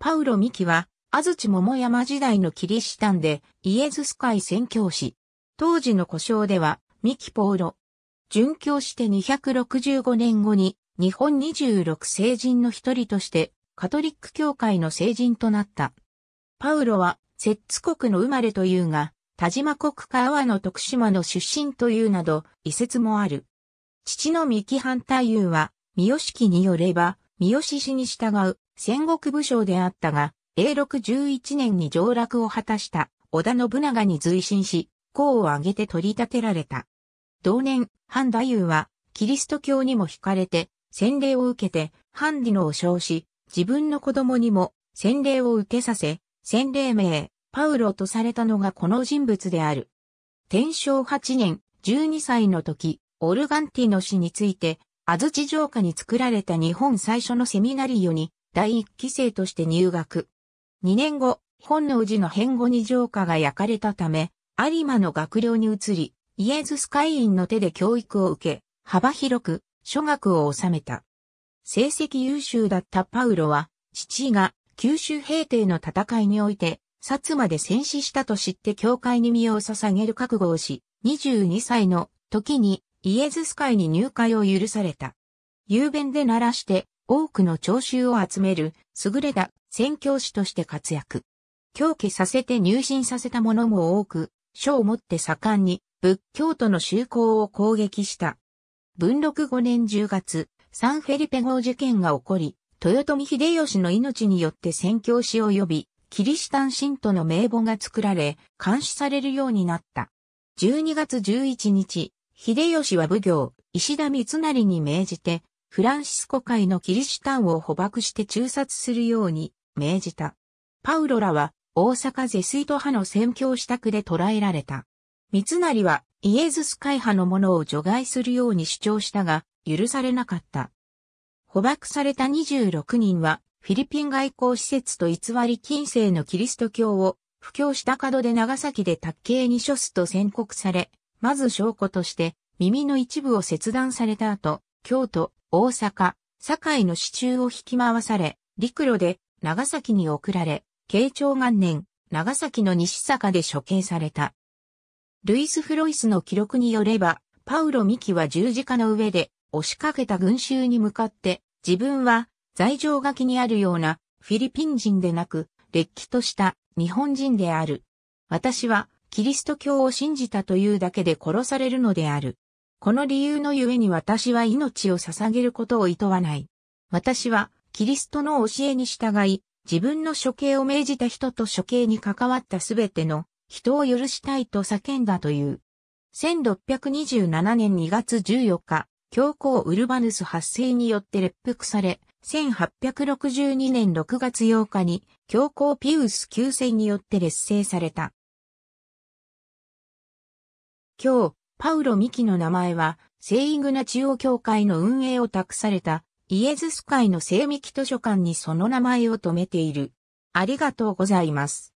パウロ・ミキは、安土桃山時代のキリシタンで、イエズス会宣教師。当時の故障では、ミキ・ポーロ。殉教して265年後に、日本26聖人の一人として、カトリック教会の聖人となった。パウロは、摂津国の生まれというが、田島国か阿波の徳島の出身というなど、遺説もある。父の三木反太夫は、三好氏によれば、三好氏に従う戦国武将であったが、永禄11年に上洛を果たした織田信長に随身し、功を挙げて取り立てられた。同年、ダユーは、キリスト教にも惹かれて、洗礼を受けて、ンディノを称し、自分の子供にも洗礼を受けさせ、洗礼名、パウロとされたのがこの人物である。天正8年、12歳の時、オルガンティの死について、安土城下に作られた日本最初のセミナリオに第一期生として入学。2年後、本能寺の変後に城下が焼かれたため、有馬の学寮に移り、イエズス会員の手で教育を受け、幅広く、諸学を収めた。成績優秀だったパウロは、父が九州平定の戦いにおいて、薩摩で戦死したと知って教会に身を捧げる覚悟をし、22歳の時にイエズス会に入会を許された。雄弁で鳴らして多くの聴衆を集める優れた宣教師として活躍。狂気させて入信させた者も多く、書をもって盛んに仏教徒の修行を攻撃した。文禄5年10月、サンフェリペ号事件が起こり、豊臣秀吉の命によって宣教師及び、キリシタン信徒の名簿が作られ、監視されるようになった。12月11日、秀吉は武行、石田三成に命じて、フランシスコ会のキリシタンを捕獲して中殺するように命じた。パウロらは大阪ゼスイト派の宣教支度で捕らえられた。三成はイエズス会派のものを除外するように主張したが、許されなかった。捕獲された26人は、フィリピン外交施設と偽り近世のキリスト教を、布教した角で長崎で卓刑に処すと宣告され、まず証拠として、耳の一部を切断された後、京都、大阪、堺の支柱を引き回され、陸路で長崎に送られ、慶長元年、長崎の西坂で処刑された。ルイス・フロイスの記録によれば、パウロ・ミキは十字架の上で押しかけた群衆に向かって、自分は罪状書きにあるようなフィリピン人でなく、劣気とした日本人である。私はキリスト教を信じたというだけで殺されるのである。この理由のゆえに私は命を捧げることを厭わない。私は、キリストの教えに従い、自分の処刑を命じた人と処刑に関わったすべての人を許したいと叫んだという。1627年2月14日、教皇ウルバヌス発生によって列服され、1862年6月8日に教皇ピウス9世によって列勢された。今日、パウロ・ミキの名前は、セイングナ中央教会の運営を託された、イエズス会の聖ミキ図書館にその名前を留めている。ありがとうございます。